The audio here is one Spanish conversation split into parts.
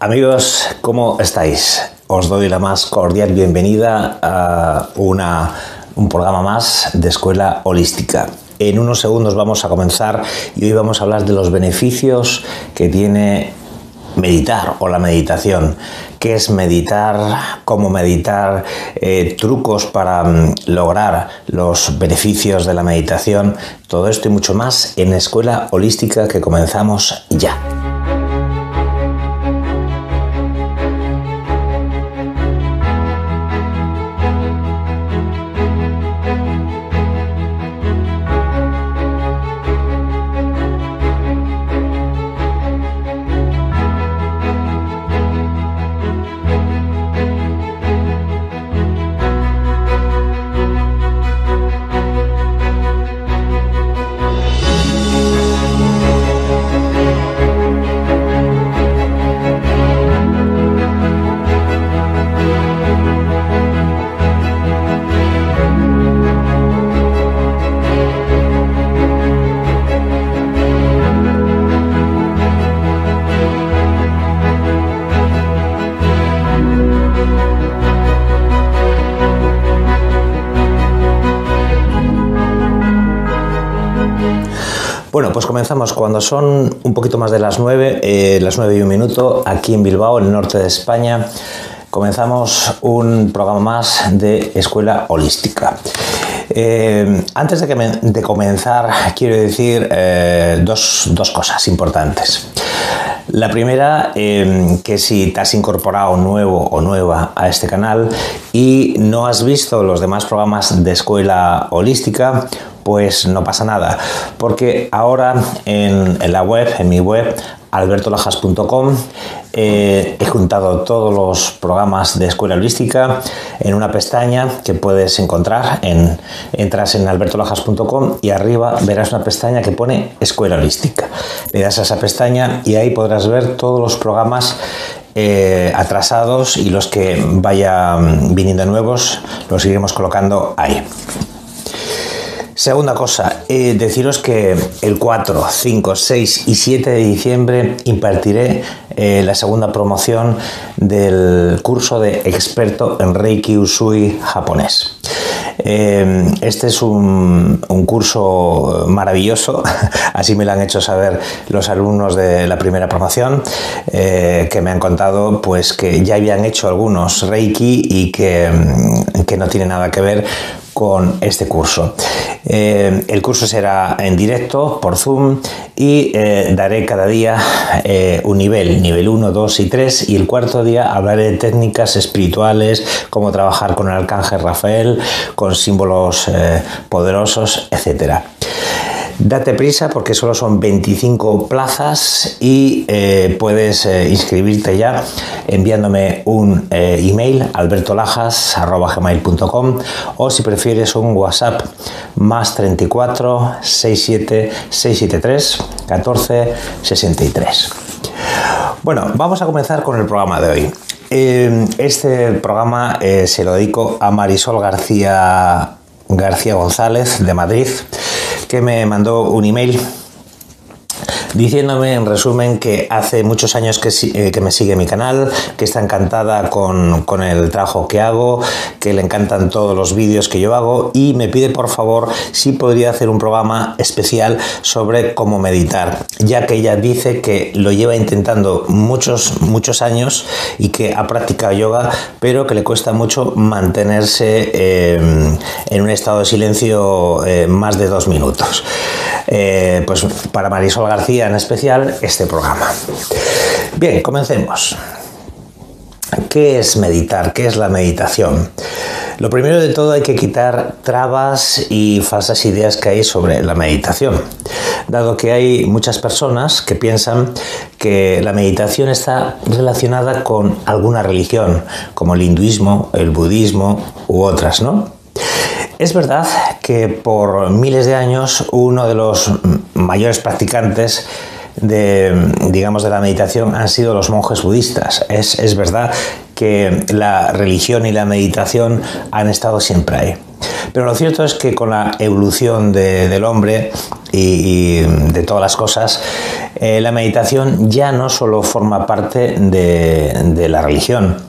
Amigos, ¿cómo estáis? Os doy la más cordial bienvenida a un programa más de Escuela Holística. En unos segundos vamos a comenzar y hoy vamos a hablar de los beneficios que tiene meditar o la meditación. ¿Qué es meditar? ¿Cómo meditar? Eh, trucos para mm, lograr los beneficios de la meditación. Todo esto y mucho más en Escuela Holística que comenzamos ya. comenzamos cuando son un poquito más de las 9, eh, las 9 y un minuto, aquí en Bilbao, en el norte de España. Comenzamos un programa más de Escuela Holística. Eh, antes de, comenzar, quiero decir eh, dos, cosas importantes. La primera, que si te has incorporado nuevo o nueva a este canal y no has visto los demás programas de Escuela Holística, pues no pasa nada, porque ahora en, la web, en mi web, albertolajas.com. Eh, he juntado todos los programas de escuela holística en una pestaña que puedes encontrar. En, entras en albertolajas.com y arriba verás una pestaña que pone escuela holística. Le das a esa pestaña y ahí podrás ver todos los programas eh, atrasados y los que vayan mm, viniendo nuevos los iremos colocando ahí. Segunda cosa, eh, deciros que el 4, 5, 6 y 7 de diciembre impartiré eh, la segunda promoción del curso de experto en Reiki Usui japonés. Eh, este es un, curso maravilloso, así me lo han hecho saber los alumnos de la primera promoción, eh, que me han contado pues que ya habían hecho algunos Reiki y que, mm, no tiene nada que ver con este curso. el curso será en directo por Zoom y daré cada día un nivel, nivel 1, 2 y 3 y el cuarto día hablaré de técnicas espirituales, cómo trabajar con el arcángel Rafael, con símbolos eh, poderosos, etc. Date prisa porque solo son 25 plazas y eh, puedes eh, inscribirte ya enviándome un email albertolajas.gmail.com o si prefieres un WhatsApp más 34 67 673 14 63. Bueno, vamos a comenzar con el programa de hoy. Em, este programa eh, se lo dedico a Marisol García, García González de Madrid, que me mandó un email diciéndome en resumen que hace muchos años que, eh, me sigue mi canal, que está encantada con, el trabajo que hago, que le encantan todos los vídeos que yo hago y me pide por favor si podría hacer un programa especial sobre cómo meditar, ya que ella dice que lo lleva intentando muchos, muchos años y que ha practicado yoga, pero que le cuesta mucho mantenerse eh, en un estado de silencio eh, más de dos minutos. pues para Marisol García en especial este programa. Bien, comencemos. ¿Qué es meditar? ¿Qué es la meditación? Lo primero de todo hay que quitar trabas y falsas ideas que hay sobre la meditación, dado que hay muchas personas que piensan que la meditación está relacionada con alguna religión, como el hinduismo, el budismo u otras, ¿no? Es verdad que por miles de años uno de los mayores practicantes de, digamos, de la meditación han sido los monjes budistas. Es, verdad que la religión y la meditación han estado siempre ahí. Pero lo cierto es que con la evolución del hombre y, de todas las cosas, eh, la meditación ya no solo forma parte de la religión,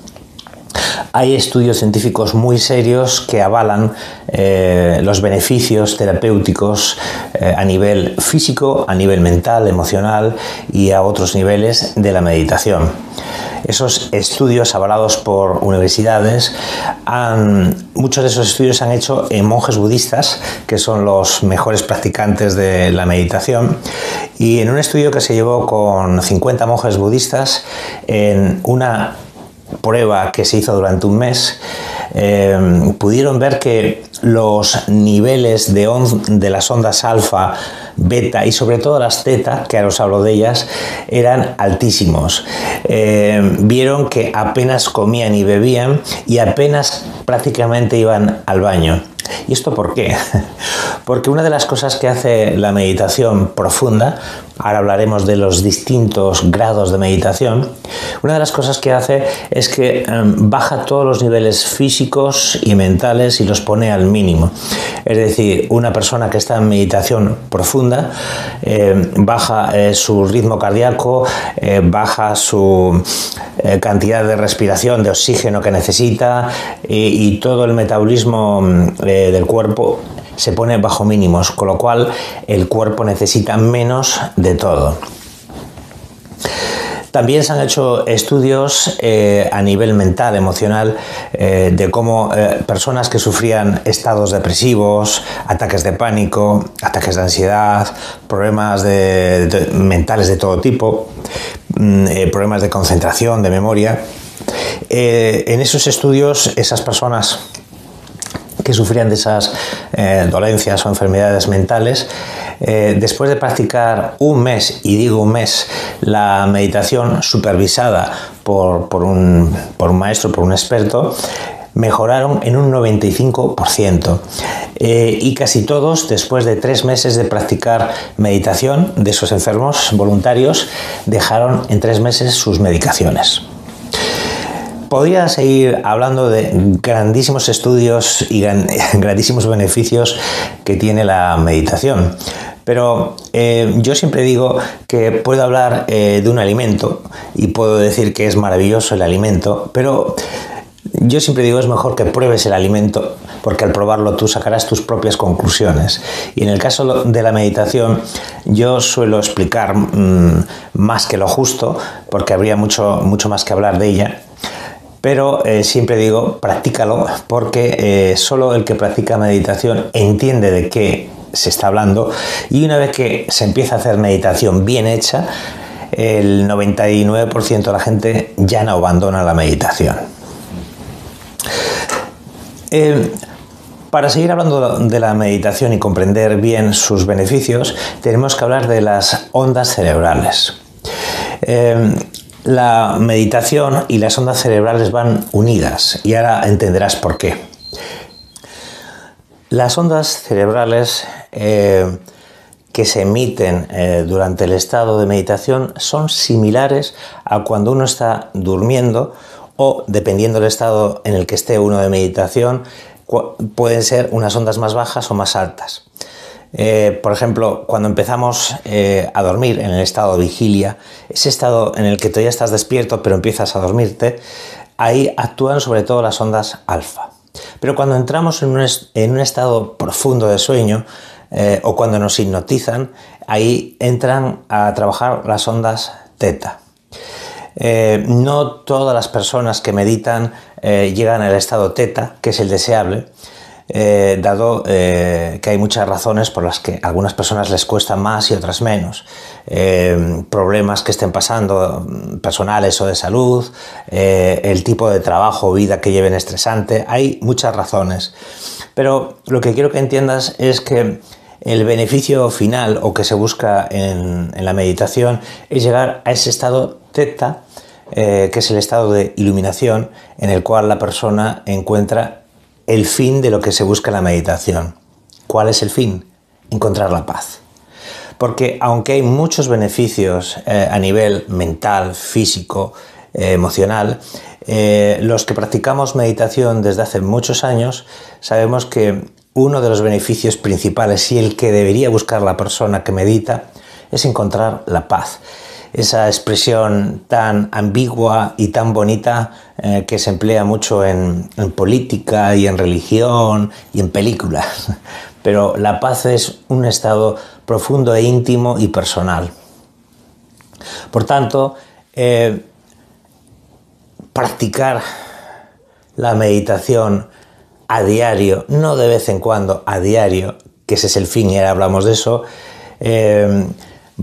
hay estudios científicos muy serios que avalan eh, los beneficios terapéuticos eh, a nivel físico, a nivel mental, emocional y a otros niveles de la meditación. Esos estudios avalados por universidades, muchos de esos estudios se han hecho en monjes budistas, que son los mejores practicantes de la meditación, y en un estudio que se llevó con 50 monjes budistas en una prueba que se hizo durante un mes, eh, pudieron ver que los niveles de, las ondas alfa, beta y sobre todo las zeta, que ahora os hablo de ellas, eran altísimos. Eh, vieron que apenas comían y bebían y apenas prácticamente iban al baño. ¿Y esto por qué? Porque una de las cosas que hace la meditación profunda, ahora hablaremos de los distintos grados de meditación, una de las cosas que hace es que em, baja todos los niveles físicos y mentales y los pone al mínimo. Es decir, una persona que está en meditación profunda em, baja eh, su ritmo cardíaco, eh, baja su eh, cantidad de respiración, de oxígeno que necesita y todo el metabolismo em, eh, del cuerpo se pone bajo mínimos, con lo cual el cuerpo necesita menos de todo. También se han hecho estudios eh, a nivel mental, emocional, eh, de cómo personas que sufrían estados depresivos, ataques de pánico, ataques de ansiedad, problemas de, mentales de todo tipo, mm, problemas de concentración, de memoria. en esos estudios, esas personas que sufrían de esas eh, dolencias o enfermedades mentales, eh, después de practicar un mes, y digo un mes, la meditación supervisada por, un, maestro, por un experto, mejoraron en un 95% eh, y casi todos después de tres meses de practicar meditación de esos enfermos voluntarios dejaron en tres meses sus medicaciones. Podría seguir hablando de grandísimos estudios y grandísimos beneficios que tiene la meditación. Pero eh, yo siempre digo que puedo hablar eh, de un alimento y puedo decir que es maravilloso el alimento, pero yo siempre digo es mejor que pruebes el alimento porque al probarlo tú sacarás tus propias conclusiones. Y en el caso de la meditación yo suelo explicar mm, más que lo justo porque habría mucho, mucho más que hablar de ella pero eh, siempre digo, practícalo, porque eh, solo el que practica meditación entiende de qué se está hablando y una vez que se empieza a hacer meditación bien hecha, el 99% de la gente ya no abandona la meditación. Eh, para seguir hablando de la meditación y comprender bien sus beneficios, tenemos que hablar de las ondas cerebrales. La meditación y las ondas cerebrales van unidas y ahora entenderás por qué. Las ondas cerebrales eh, que se emiten eh, durante el estado de meditación son similares a cuando uno está durmiendo o, dependiendo del estado en el que esté uno de meditación, pueden ser unas ondas más bajas o más altas. Eh, por ejemplo, cuando empezamos eh, a dormir en el estado de vigilia, ese estado en el que todavía estás despierto pero empiezas a dormirte, ahí actúan sobre todo las ondas alfa. Pero cuando entramos en un, estado profundo de sueño eh, o cuando nos hipnotizan, ahí entran a trabajar las ondas teta. no todas las personas que meditan llegan al estado teta, que es el deseable, eh, dado eh, que hay muchas razones por las que a algunas personas les cuesta más y otras menos. Eh, problemas que estén pasando, mm, personales o de salud, el tipo de trabajo o vida que lleven estresante, hay muchas razones. Pero lo que quiero que entiendas es que el beneficio final o que se busca en, en la meditación es llegar a ese estado teta, que es el estado de iluminación en el cual la persona encuentra el fin de lo que se busca en la meditación. ¿Cuál es el fin? Encontrar la paz. Porque aunque hay muchos beneficios eh, a nivel mental, físico, eh, emocional, eh, los que practicamos meditación desde hace muchos años sabemos que uno de los beneficios principales y el que debería buscar la persona que medita es encontrar la paz esa expresión tan ambigua y tan bonita eh, que se emplea mucho en, política y en religión y en películas. Pero la paz es un estado profundo e íntimo y personal. Por tanto, eh, practicar la meditación a diario, no de vez en cuando, a diario, que ese es el fin y ahora hablamos de eso, eh,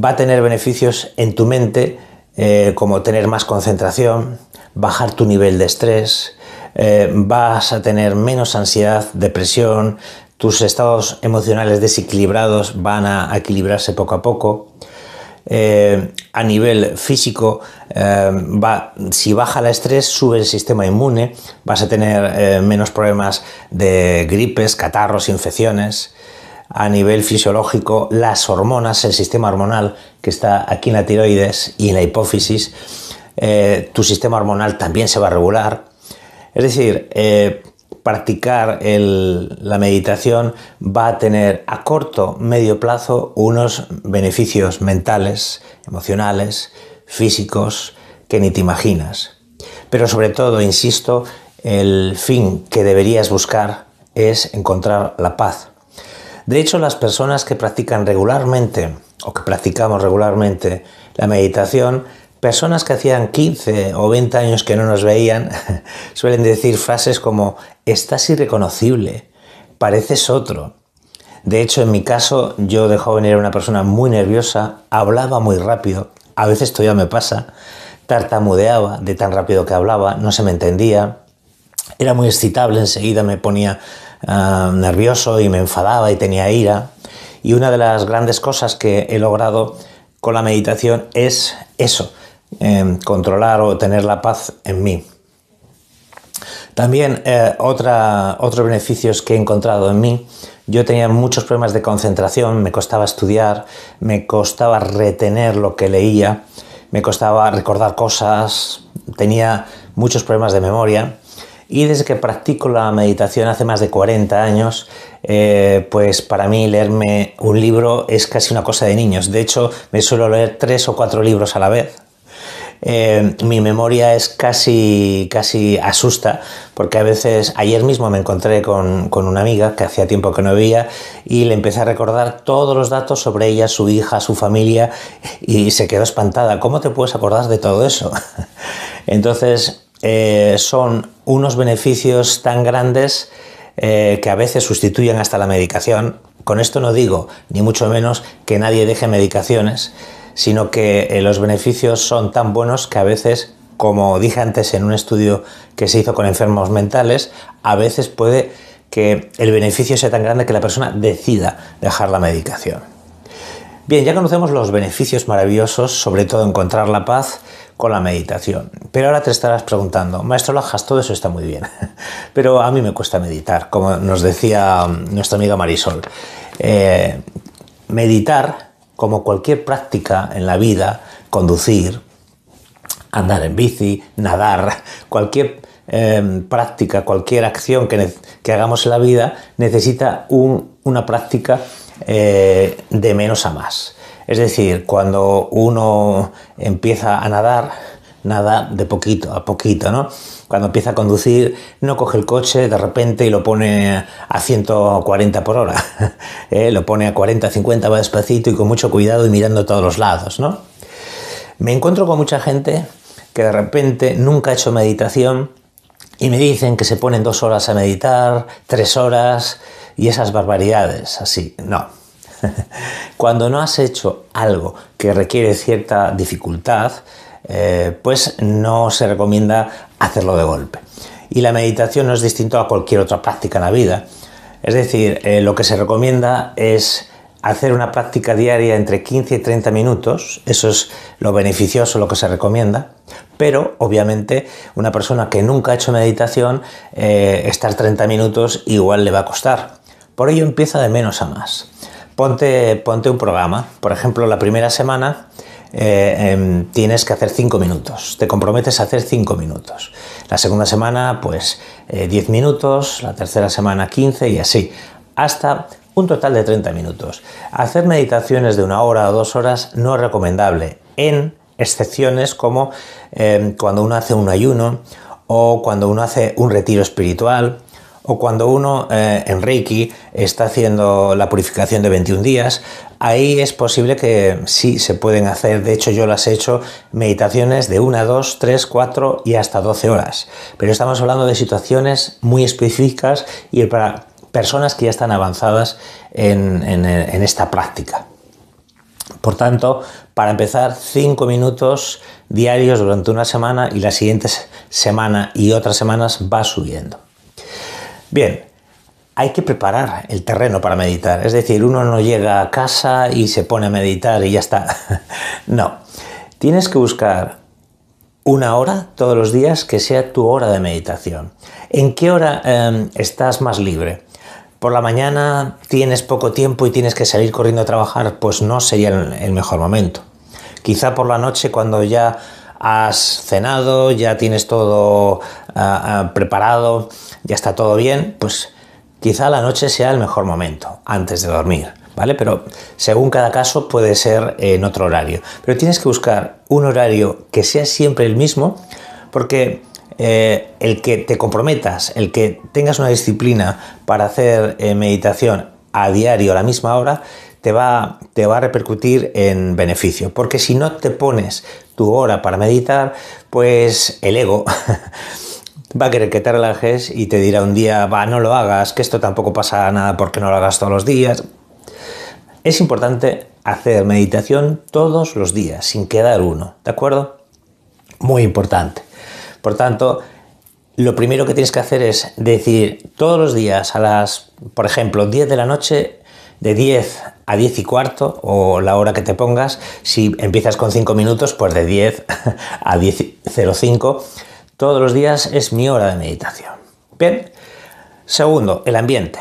va a tener beneficios en tu mente, eh, como tener más concentración, bajar tu nivel de estrés, eh, vas a tener menos ansiedad, depresión, tus estados emocionales desequilibrados van a equilibrarse poco a poco. Eh, a nivel físico, si baja el estrés, sube el sistema inmune, vas a tener menos problemas de gripes, catarros, infecciones a nivel fisiológico las hormonas, el sistema hormonal que está aquí en la tiroides y en la hipófisis, eh, tu sistema hormonal también se va a regular. Es decir, eh, practicar la meditación va a tener a corto, medio plazo unos beneficios mentales, emocionales, físicos, que ni te imaginas. Pero sobre todo, insisto, el fin que deberías buscar es encontrar la paz. De hecho, las personas que practican regularmente o que practicamos regularmente la meditación, personas que hacían 15 o 20 años que no nos veían, suelen decir frases como estás irreconocible, pareces otro. De hecho, en mi caso, yo de joven era una persona muy nerviosa, hablaba muy rápido, a veces todavía me pasa, tartamudeaba de tan rápido que hablaba, no se me entendía, era muy excitable, enseguida me ponía Ah, nervioso y me enfadaba y tenía ira. Y una de las grandes cosas que he logrado con la meditación es eso, em, controlar o tener la paz en mí. También eh, otra, otros beneficios que he encontrado en mí, yo tenía muchos problemas de concentración, me costaba estudiar, me costaba retener lo que leía, me costaba recordar cosas, tenía muchos problemas de memoria y desde que practico la meditación hace más de 40 años, eh, pues para mí leerme un libro es casi una cosa de niños. De hecho, me suelo leer tres o cuatro libros a la vez. Eh, mi memoria es casi, casi asusta, porque a veces, ayer mismo me encontré con, con, una amiga que hacía tiempo que no veía y le empecé a recordar todos los datos sobre ella, su hija, su familia, y se quedó espantada. ¿Cómo te puedes acordar de todo eso? Entonces, eh, son unos beneficios tan grandes eh, que a veces sustituyen hasta la medicación. Con esto no digo, ni mucho menos, que nadie deje medicaciones, sino que eh, los beneficios son tan buenos que a veces, como dije antes en un estudio que se hizo con enfermos mentales, a veces puede que el beneficio sea tan grande que la persona decida dejar la medicación. Bien, ya conocemos los beneficios maravillosos, sobre todo encontrar la paz, con la meditación. Pero ahora te estarás preguntando, maestro Lajas, todo eso está muy bien, pero a mí me cuesta meditar, como nos decía mm, nuestra amiga Marisol. Eh, meditar, como cualquier práctica en la vida, conducir, andar en bici, nadar, cualquier em, práctica, cualquier acción que, hagamos en la vida necesita una práctica eh, de menos a más. Es decir, cuando uno empieza a nadar, nada de poquito a poquito, ¿no? Cuando empieza a conducir, no coge el coche de repente y lo pone a 140 por hora. ¿eh? Lo pone a 40, 50, va despacito y con mucho cuidado y mirando a todos los lados, ¿no? Me encuentro con mucha gente que de repente nunca ha hecho meditación y me dicen que se ponen dos horas a meditar, tres horas y esas barbaridades, así. No, Cuando no has hecho algo que requiere cierta dificultad, eh, pues no se recomienda hacerlo de golpe. Y la meditación no es distinto a cualquier otra práctica en la vida. Es decir, eh, lo que se recomienda es hacer una práctica diaria entre 15 y 30 minutos, eso es lo beneficioso, lo que se recomienda, pero obviamente una persona que nunca ha hecho meditación, eh, estar 30 minutos igual le va a costar. Por ello empieza de menos a más. Ponte, ponte un programa. Por ejemplo, la primera semana eh, em, tienes que hacer 5 minutos, te comprometes a hacer 5 minutos. La segunda semana, pues 10 eh, minutos, la tercera semana 15 y así, hasta un total de 30 minutos. Hacer meditaciones de una hora o dos horas no es recomendable, en excepciones como em, cuando uno hace un ayuno o cuando uno hace un retiro espiritual o cuando uno eh, en Reiki está haciendo la purificación de 21 días, ahí es posible que sí se pueden hacer, de hecho yo las he hecho, meditaciones de 1, 2, 3, 4 y hasta 12 horas. Pero estamos hablando de situaciones muy específicas y para personas que ya están avanzadas en, en esta práctica. Por tanto, para empezar, 5 minutos diarios durante una semana y la siguiente semana y otras semanas va subiendo. Bien, hay que preparar el terreno para meditar. Es decir, uno no llega a casa y se pone a meditar y ya está. No, tienes que buscar una hora todos los días que sea tu hora de meditación. ¿En qué hora em, estás más libre? ¿Por la mañana tienes poco tiempo y tienes que salir corriendo a trabajar? Pues no sería el mejor momento. Quizá por la noche cuando ya has cenado, ya tienes todo preparado, ya está todo bien, pues quizá la noche sea el mejor momento, antes de dormir, ¿vale? Pero según cada caso puede ser en otro horario. Pero tienes que buscar un horario que sea siempre el mismo, porque eh, el que te comprometas, el que tengas una disciplina para hacer eh, meditación a diario a la misma hora, te va, te va a repercutir en beneficio. Porque si no te pones tu hora para meditar, pues el ego va a querer que te relajes y te dirá un día, va, no lo hagas, que esto tampoco pasa nada porque no lo hagas todos los días. Es importante hacer meditación todos los días, sin quedar uno, ¿de acuerdo? Muy importante. Por tanto, lo primero que tienes que hacer es decir todos los días a las, por ejemplo, 10 de la noche, de 10 a 10 y cuarto o la hora que te pongas, si empiezas con 5 minutos, pues de 10 a 10.05 todos los días es mi hora de meditación. Bien. Segundo, el ambiente.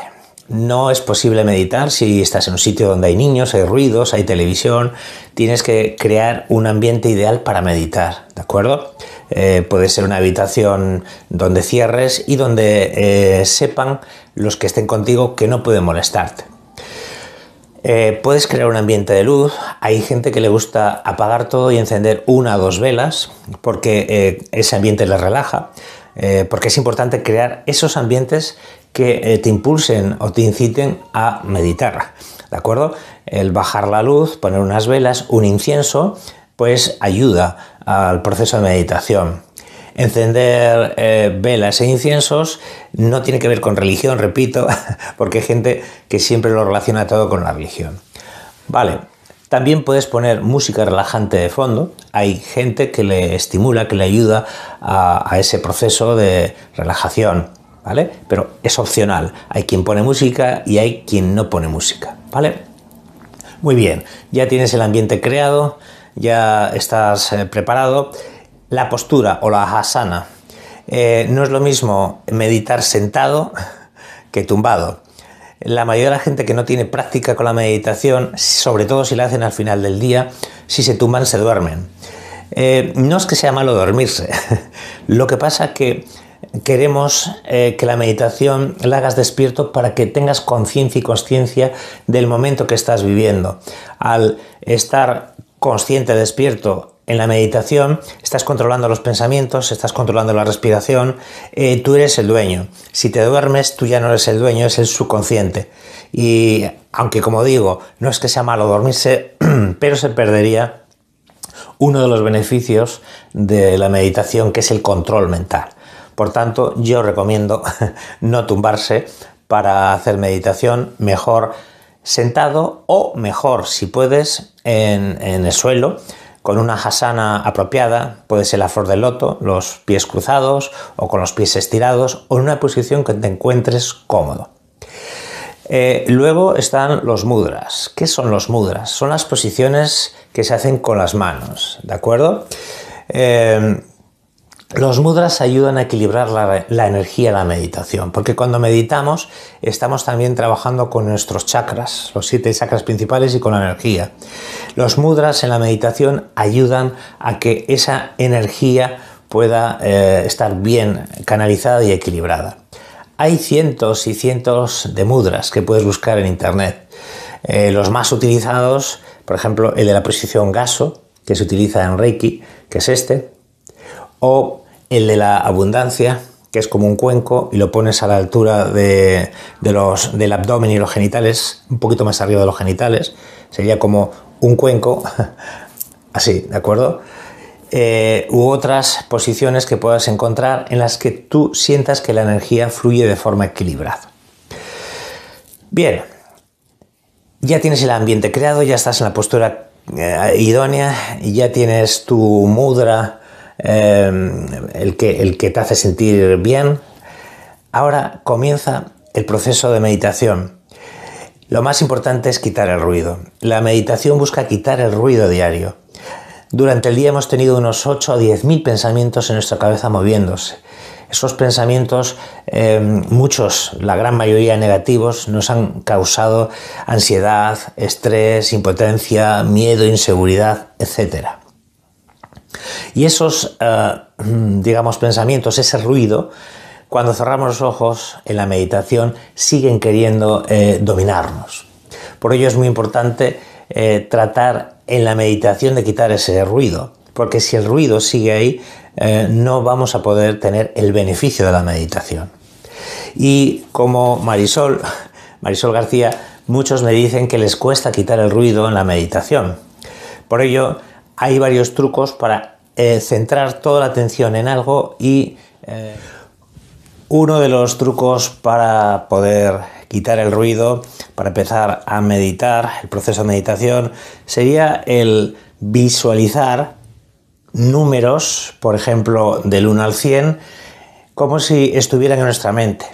No es posible meditar si estás en un sitio donde hay niños, hay ruidos, hay televisión. Tienes que crear un ambiente ideal para meditar, ¿de acuerdo? Eh, puede ser una habitación donde cierres y donde eh, sepan los que estén contigo que no pueden molestarte. Eh, puedes crear un ambiente de luz. Hay gente que le gusta apagar todo y encender una o dos velas porque eh, ese ambiente le relaja. Eh, porque es importante crear esos ambientes que te impulsen o te inciten a meditar. ¿De acuerdo? El bajar la luz, poner unas velas, un incienso, pues ayuda al proceso de meditación encender eh, velas e inciensos no tiene que ver con religión, repito, porque hay gente que siempre lo relaciona todo con la religión. Vale, también puedes poner música relajante de fondo. Hay gente que le estimula, que le ayuda a, ese proceso de relajación, ¿vale? Pero es opcional. Hay quien pone música y hay quien no pone música, ¿vale? Muy bien, ya tienes el ambiente creado, ya estás eh, preparado. La postura o la asana. Eh, no es lo mismo meditar sentado que tumbado. La mayoría de la gente que no tiene práctica con la meditación, sobre todo si la hacen al final del día, si se tumban se duermen. Eh, no es que sea malo dormirse, lo que pasa es que queremos eh, que la meditación la hagas despierto para que tengas conciencia y consciencia del momento que estás viviendo. Al estar consciente, despierto, en la meditación estás controlando los pensamientos, estás controlando la respiración, eh, tú eres el dueño. Si te duermes, tú ya no eres el dueño, es el subconsciente. Y aunque como digo, no es que sea malo dormirse, pero se perdería uno de los beneficios de la meditación, que es el control mental. Por tanto, yo recomiendo no tumbarse para hacer meditación, mejor sentado o mejor, si puedes, en el suelo con una hasana apropiada, puede ser la flor del loto, los pies cruzados o con los pies estirados o en una posición que te encuentres cómodo. Eh, luego están los mudras. ¿Qué son los mudras? Son las posiciones que se hacen con las manos, ¿de acuerdo? Eh, los mudras ayudan a equilibrar la, energía de la meditación, porque cuando meditamos estamos también trabajando con nuestros chakras, los siete chakras principales y con la energía. Los mudras en la meditación ayudan a que esa energía pueda eh, estar bien canalizada y equilibrada. Hay cientos y cientos de mudras que puedes buscar en internet. Eh, los más utilizados, por ejemplo, el de la posición gaso, que se utiliza en Reiki, que es este, o el de la abundancia, que es como un cuenco y lo pones a la altura de, los, del abdomen y los genitales, un poquito más arriba de los genitales, sería como un cuenco, así, ¿de acuerdo? Eh, u otras posiciones que puedas encontrar en las que tú sientas que la energía fluye de forma equilibrada. Bien, ya tienes el ambiente creado, ya estás en la postura eh, idónea y ya tienes tu mudra, eh, el, que, te hace sentir bien. Ahora comienza el proceso de meditación. Lo más importante es quitar el ruido. La meditación busca quitar el ruido diario. Durante el día hemos tenido unos 8 o 10 mil pensamientos en nuestra cabeza moviéndose. Esos pensamientos, eh, muchos, la gran mayoría negativos, nos han causado ansiedad, estrés, impotencia, miedo, inseguridad, etcétera y esos, eh, mm, digamos, pensamientos, ese ruido, cuando cerramos los ojos en la meditación, siguen queriendo eh, dominarnos. Por ello es muy importante eh, tratar en la meditación de quitar ese ruido, porque si el ruido sigue ahí, no vamos a poder tener el beneficio de la meditación. Y como Marisol, Marisol García, muchos me dicen que les cuesta quitar el ruido en la meditación. Por ello, hay varios trucos para eh, centrar toda la atención en algo y eh, uno de los trucos para poder quitar el ruido, para empezar a meditar, el proceso de meditación, sería el visualizar números, por ejemplo, del 1 al 100, como si estuvieran en nuestra mente,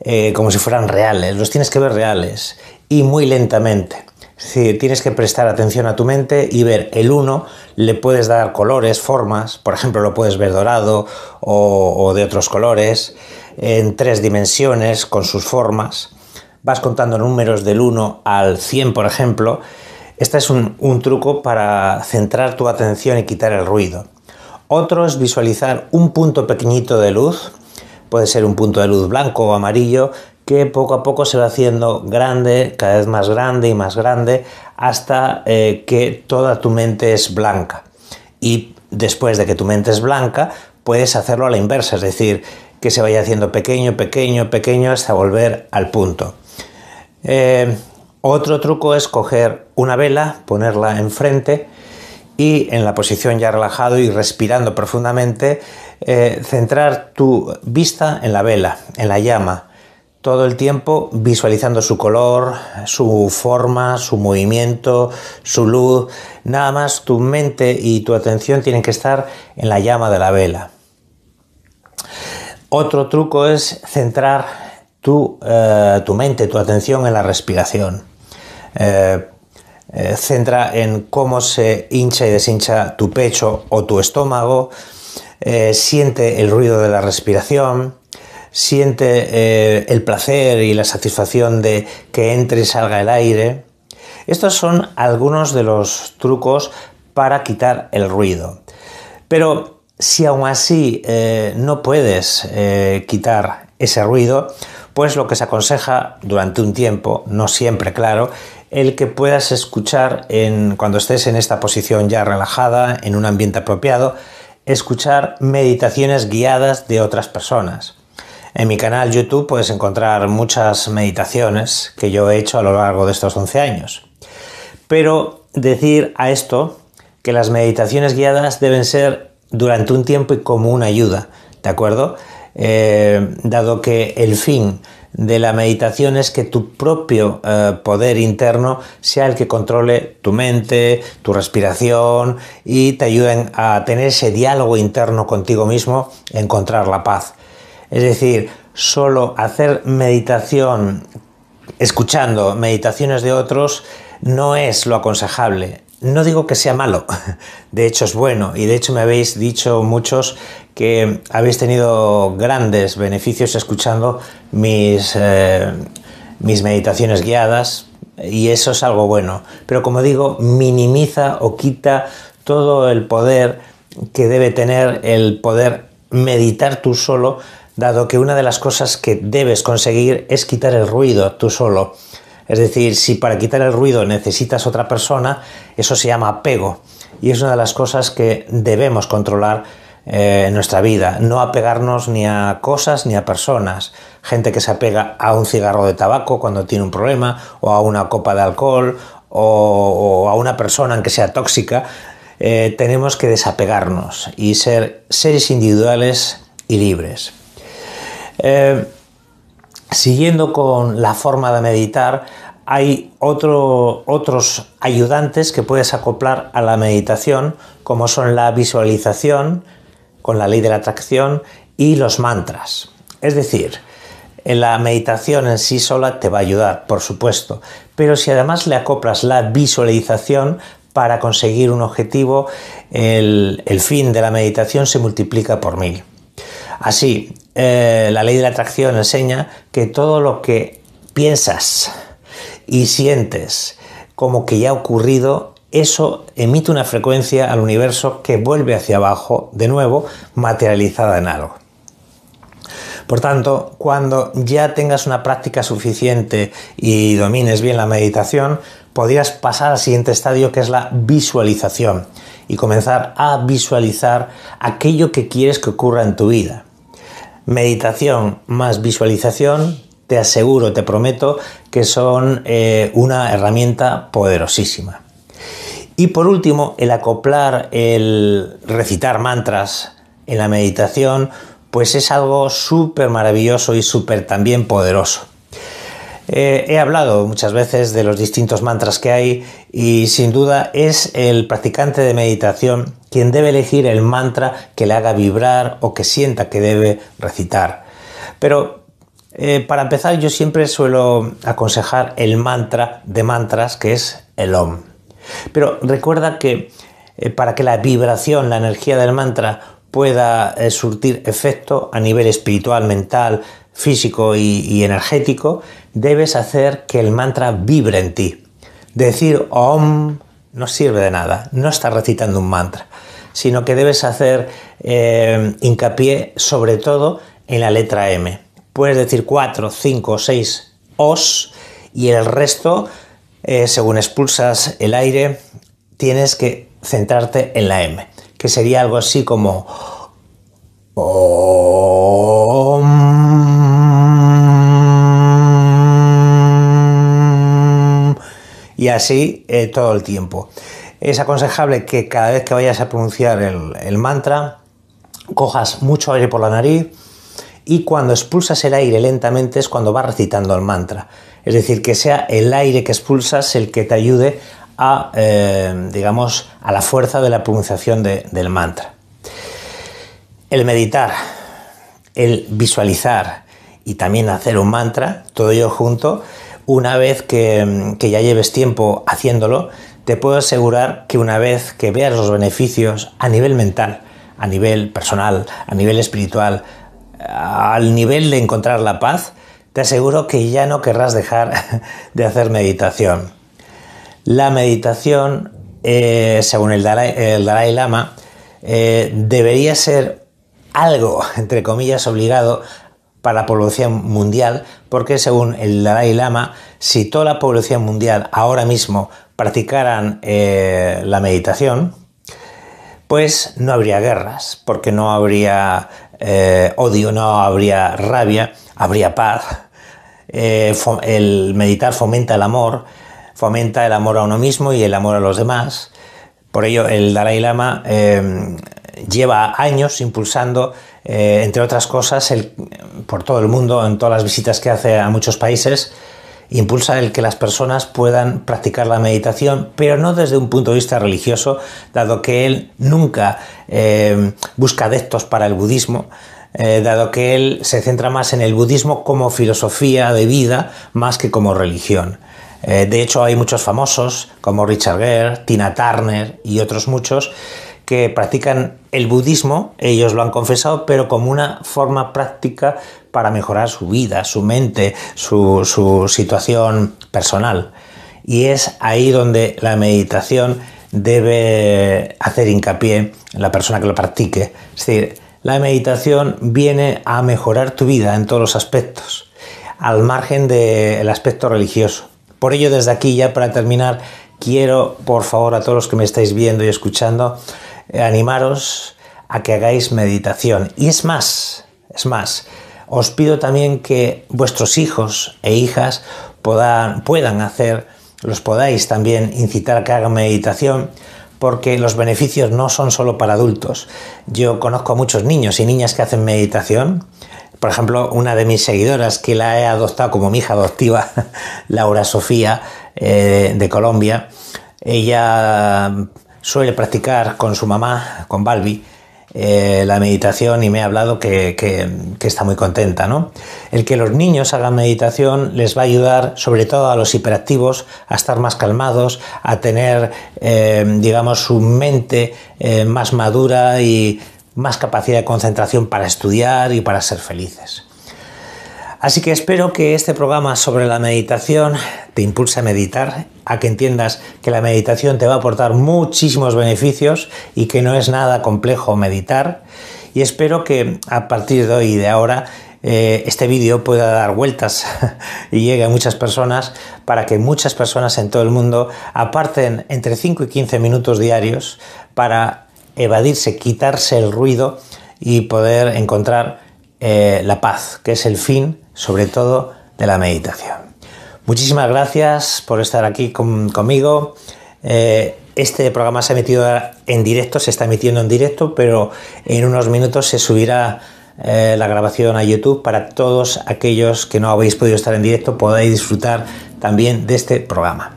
eh, como si fueran reales, los tienes que ver reales y muy lentamente si tienes que prestar atención a tu mente y ver el 1, le puedes dar colores, formas, por ejemplo lo puedes ver dorado o, de otros colores, en tres dimensiones con sus formas, vas contando números del 1 al 100 por ejemplo, este es un, un truco para centrar tu atención y quitar el ruido. Otro es visualizar un punto pequeñito de luz, puede ser un punto de luz blanco o amarillo, que poco a poco se va haciendo grande, cada vez más grande y más grande, hasta eh, que toda tu mente es blanca. Y después de que tu mente es blanca, puedes hacerlo a la inversa, es decir, que se vaya haciendo pequeño, pequeño, pequeño hasta volver al punto. Eh, otro truco es coger una vela, ponerla enfrente y en la posición ya relajado y respirando profundamente, eh, centrar tu vista en la vela, en la llama todo el tiempo visualizando su color, su forma, su movimiento, su luz. Nada más tu mente y tu atención tienen que estar en la llama de la vela. Otro truco es centrar tu, eh, mente, tu atención en la respiración. Eh, eh, centra en cómo se hincha y deshincha tu pecho o tu estómago. siente el ruido de la respiración siente eh, el placer y la satisfacción de que entre y salga el aire. Estos son algunos de los trucos para quitar el ruido. Pero si aún así eh, no puedes eh, quitar ese ruido, pues lo que se aconseja durante un tiempo, no siempre claro, el que puedas escuchar cuando estés en esta posición ya relajada, en un ambiente apropiado, escuchar meditaciones guiadas de otras personas. En mi canal YouTube puedes encontrar muchas meditaciones que yo he hecho a lo largo de estos 11 años. Pero decir a esto que las meditaciones guiadas deben ser durante un tiempo y como una ayuda, ¿de acuerdo? Eh, dado que el fin de la meditación es que tu propio eh, poder interno sea el que controle tu mente, tu respiración y te ayuden a tener ese diálogo interno contigo mismo, encontrar la paz. Es decir, solo hacer meditación escuchando meditaciones de otros no es lo aconsejable. No digo que sea malo, de hecho es bueno y de hecho me habéis dicho muchos que habéis tenido grandes beneficios escuchando eh, mis, meditaciones guiadas y eso es algo bueno. Pero como digo, minimiza o quita todo el poder que debe tener el poder meditar tú solo dado que una de las cosas que debes conseguir es quitar el ruido tú solo. Es decir, si para quitar el ruido necesitas otra persona, eso se llama apego. Y es una de las cosas que debemos controlar eh, en nuestra vida. No apegarnos ni a cosas ni a personas. Gente que se apega a un cigarro de tabaco cuando tiene un problema, o a una copa de alcohol, o, a una persona aunque sea tóxica. Eh, tenemos que desapegarnos y ser seres individuales y libres. Eh, siguiendo con la forma de meditar, hay otros ayudantes que puedes acoplar a la meditación, como son la visualización, con la ley de la atracción, y los mantras. Es decir, la meditación en sí sola te va a ayudar, por supuesto, pero si además le acoplas la visualización para conseguir un objetivo, el, el fin de la meditación se multiplica por mil. Así, eh, la ley de la atracción enseña que todo lo que piensas y sientes como que ya ha ocurrido, eso emite una frecuencia al universo que vuelve hacia abajo de nuevo materializada en algo. Por tanto, cuando ya tengas una práctica suficiente y domines bien la meditación, podrías pasar al siguiente estadio que es la visualización y comenzar a visualizar aquello que quieres que ocurra en tu vida. Meditación más visualización, te aseguro, te prometo que son eh, una herramienta poderosísima. Y por último, el acoplar, el recitar mantras en la meditación, pues es algo súper maravilloso y súper también poderoso. Eh, he hablado muchas veces de los distintos mantras que hay y sin duda es el practicante de meditación quien debe elegir el mantra que le haga vibrar o que sienta que debe recitar. Pero eh, para empezar yo siempre suelo aconsejar el mantra de mantras que es el OM. Pero recuerda que eh, para que la vibración, la energía del mantra pueda surtir efecto a nivel espiritual, mental, físico y, energético, debes hacer que el mantra vibre en ti. Decir om no sirve de nada, no estás recitando un mantra, sino que debes hacer eh, hincapié sobre todo en la letra M. Puedes decir 4, 5, 6 os y el resto, eh, según expulsas el aire, tienes que centrarte en la M, que sería algo así como... y así eh, todo el tiempo. Es aconsejable que cada vez que vayas a pronunciar el, mantra, cojas mucho aire por la nariz y cuando expulsas el aire lentamente es cuando vas recitando el mantra. Es decir, que sea el aire que expulsas el que te ayude a, eh, digamos, a la fuerza de la pronunciación del mantra. El meditar, el visualizar y también hacer un mantra, todo ello junto, una vez que, ya lleves tiempo haciéndolo, te puedo asegurar que una vez que veas los beneficios a nivel mental, a nivel personal, a nivel espiritual, al nivel de encontrar la paz, te aseguro que ya no querrás dejar de hacer meditación. La meditación, eh, según el Dalai, Lama, eh, debería ser algo, entre comillas, obligado para la población mundial, porque según el Dalai Lama, si toda la población mundial ahora mismo practicaran eh, la meditación, pues no habría guerras, porque no habría eh, odio, no habría rabia, habría paz. Eh, el meditar fomenta el amor, fomenta el amor a uno mismo y el amor a los demás. Por ello, el Dalai Lama lleva años impulsando, eh, entre otras cosas, por todo el mundo, en todas las visitas que hace a muchos países, impulsa el que las personas puedan practicar la meditación, pero no desde un punto de vista religioso, dado que él nunca eh, busca adeptos para el budismo, eh, dado que él se centra más en el budismo como filosofía de vida más que como religión. de hecho, hay muchos famosos como Richard Gere, Tina Turner y otros muchos que practican el budismo, ellos lo han confesado, pero como una forma práctica para mejorar su vida, su mente, su, situación personal. Y es ahí donde la meditación debe hacer hincapié en la persona que lo practique. Es decir, la meditación viene a mejorar tu vida en todos los aspectos, al margen del aspecto religioso. Por ello, desde aquí, ya para terminar, quiero, por favor, a todos los que me estáis viendo y escuchando, eh, animaros a que hagáis meditación. Y es más, es más, os pido también que vuestros hijos e hijas puedan hacer, los podáis también incitar a que hagan meditación, porque los beneficios no son solo para adultos. Yo conozco a muchos niños y niñas que hacen meditación. Por ejemplo, una de mis seguidoras que la he adoptado como mi hija adoptiva, Laura Sofía, eh, de Colombia, ella suele practicar con su mamá, con Balbi, eh, la meditación y me ha hablado que, está muy contenta. ¿no? El que los niños hagan meditación les va a ayudar sobre todo a los hiperactivos a estar más calmados, a tener, eh, digamos, su mente eh, más madura y más capacidad de concentración para estudiar y para ser felices. Así que espero que este programa sobre la meditación te impulse a meditar, a que entiendas que la meditación te va a aportar muchísimos beneficios y que no es nada complejo meditar. Y espero que a partir de hoy y de ahora eh, este vídeo pueda dar vueltas y llegue a muchas personas para que muchas personas en todo el mundo aparten entre 5 y 15 minutos diarios para evadirse, quitarse el ruido y poder encontrar eh, la paz, que es el fin, sobre todo, de la meditación. Muchísimas gracias por estar aquí conmigo. Eh, este programa se ha emitido en directo, se está emitiendo en directo, pero en unos minutos se subirá eh, la grabación a YouTube para todos aquellos que no habéis podido estar en directo, podáis disfrutar también de este programa.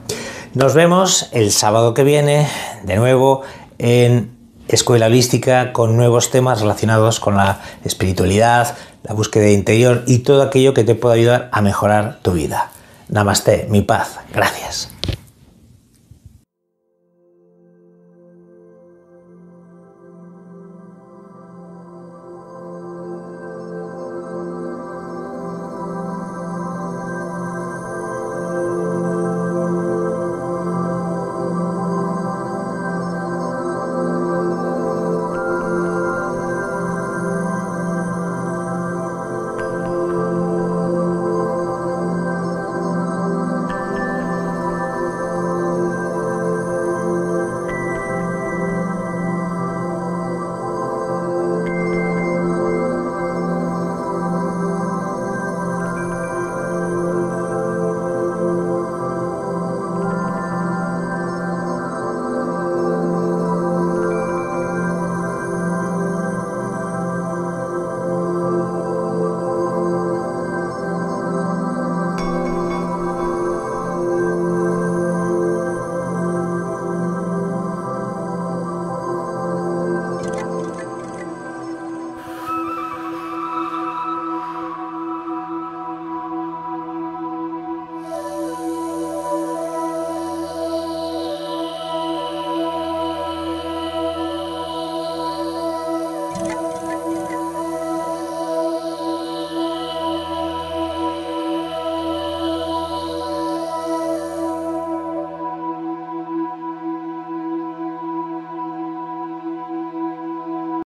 Nos vemos el sábado que viene de nuevo en escuela holística con nuevos temas relacionados con la espiritualidad, la búsqueda interior y todo aquello que te pueda ayudar a mejorar tu vida. Namaste, mi paz. Gracias.